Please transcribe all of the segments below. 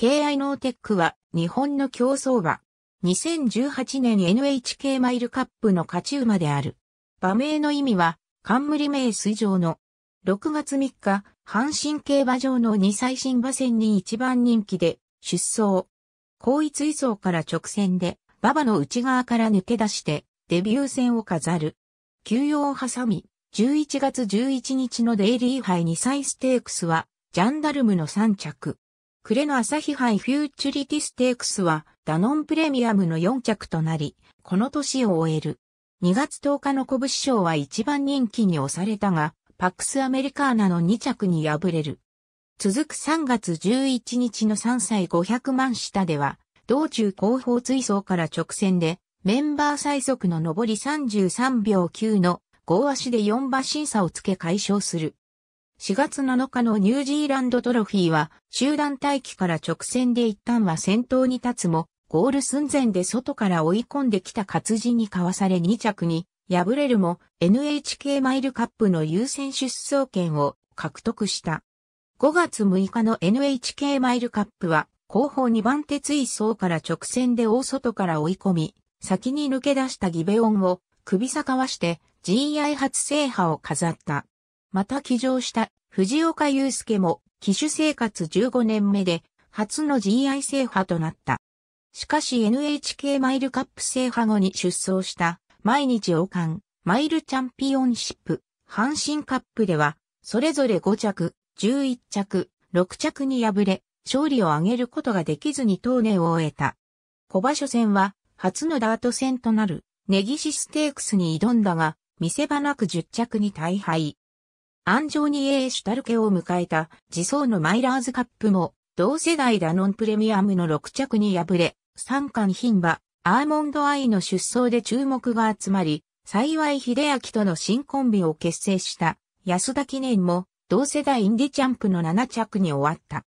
KI ノーテックは日本の競争馬。2018年 NHK マイルカップの勝ち馬である。馬名の意味は、冠名水上の。6月3日、阪神競馬場の2歳新馬戦に一番人気で出走。後位走から直線で、馬場の内側から抜け出して、デビュー戦を飾る。休養を挟み、11月11日のデイリー杯2歳ステークスは、ジャンダルムの3着。暮れの朝日杯フューチュリティステークスはダノンプレミアムの4着となり、この年を終える。2月10日の拳賞は一番人気に押されたが、パックスアメリカーナの2着に敗れる。続く3月11日の3歳500万下では、道中後方追走から直線で、メンバー最速の上り33秒9の5足で4馬審査をつけ解消する。4月7日のニュージーランドトロフィーは、集団待機から直線で一旦は先頭に立つも、ゴール寸前で外から追い込んできた活字にかわされ2着に、敗れるも NHK マイルカップの優先出走権を獲得した。5月6日の NHK マイルカップは、後方2番手追走から直線で大外から追い込み、先に抜け出したギベオンを首逆かわして GI 初制覇を飾った。また起乗した藤岡祐介も騎手生活15年目で初の GI 制覇となった。しかし NHK マイルカップ制覇後に出走した毎日王冠マイルチャンピオンシップ阪神カップではそれぞれ5着、11着、6着に敗れ勝利を挙げることができずに当年を終えた。小場所戦は初のダート戦となるネギシステークスに挑んだが見せ場なく10着に大敗。アンジョニエー・シュタルケを迎えた、自走のマイラーズカップも、同世代ダノンプレミアムの6着に敗れ、三冠牝馬、アーモンドアイの出走で注目が集まり、幸い秀明との新コンビを結成した安田記念も同世代インディチャンプの7着に終わった。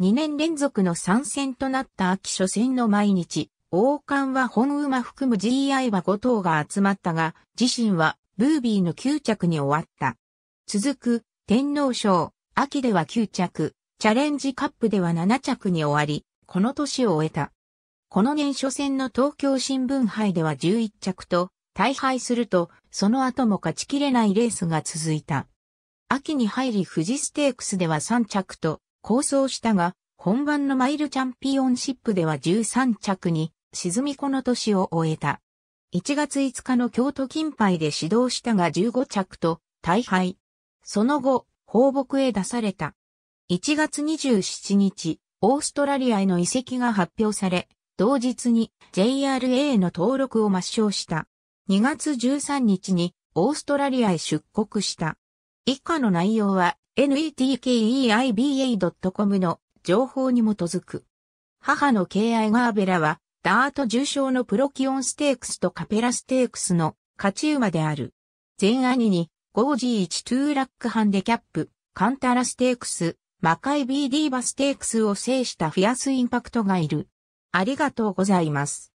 2年連続の参戦となった秋初戦の毎日、王冠は本馬含む GI は5頭が集まったが、自身はブービーの9着に終わった。続く、天皇賞、秋では9着、チャレンジカップでは7着に終わり、この年を終えた。この年初戦の東京新聞杯では11着と、大敗すると、その後も勝ちきれないレースが続いた。秋に入り富士ステークスでは3着と、構想したが、本番のマイルチャンピオンシップでは13着に、沈みこの年を終えた。1月5日の京都金杯で指導したが15着と、大敗。その後、放牧へ出された。1月27日、オーストラリアへの移籍が発表され、同日に JRA の登録を抹消した。2月13日にオーストラリアへ出国した。以下の内容は netkeiba.com の情報に基づく。母の敬愛ガーベラは、ダート重賞のプロキオンステークスとカペラステークスの勝ち馬である。前兄にゴージー1トゥーラックハンデキャップ、カンタラステークス、魔界 b ビーディーバステークスを制したフィアスインパクトがいる。ありがとうございます。